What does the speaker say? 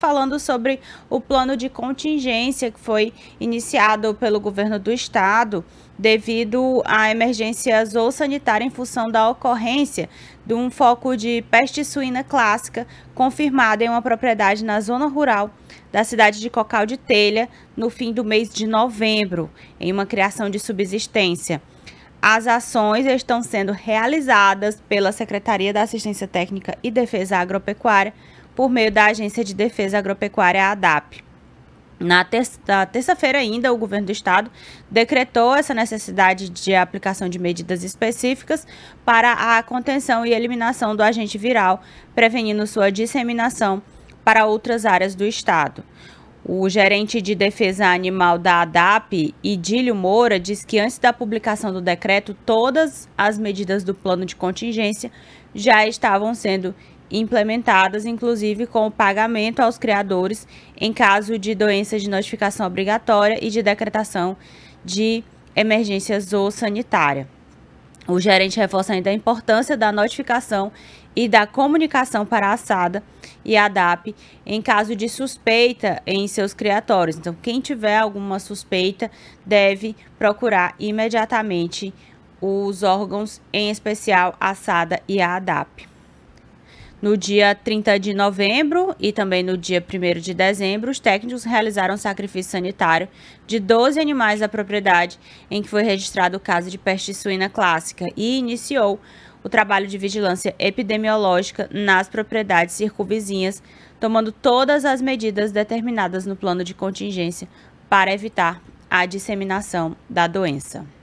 falando sobre o plano de contingência que foi iniciado pelo governo do estado devido à emergência zoossanitária em função da ocorrência de um foco de peste suína clássica confirmada em uma propriedade na zona rural da cidade de Cocal de Telha no fim do mês de novembro, em uma criação de subsistência. As ações estão sendo realizadas pela Secretaria da Assistência Técnica e Defesa Agropecuária por meio da Agência de Defesa Agropecuária ADAP. Na terça-feira ainda, o governo do estado decretou essa necessidade de aplicação de medidas específicas para a contenção e eliminação do agente viral, prevenindo sua disseminação para outras áreas do estado. O gerente de defesa animal da ADAP, Idílio Moura, diz que antes da publicação do decreto, todas as medidas do plano de contingência já estavam sendo implementadas, inclusive com o pagamento aos criadores em caso de doença de notificação obrigatória e de decretação de emergência sanitária. O gerente reforça ainda a importância da notificação e da comunicação para a assada e a DAP em caso de suspeita em seus criatórios. Então, quem tiver alguma suspeita deve procurar imediatamente os órgãos, em especial a SADA e a ADAP. No dia 30 de novembro e também no dia 1 de dezembro, os técnicos realizaram sacrifício sanitário de 12 animais da propriedade em que foi registrado o caso de peste suína clássica e iniciou o trabalho de vigilância epidemiológica nas propriedades circunvizinhas, tomando todas as medidas determinadas no plano de contingência para evitar a disseminação da doença.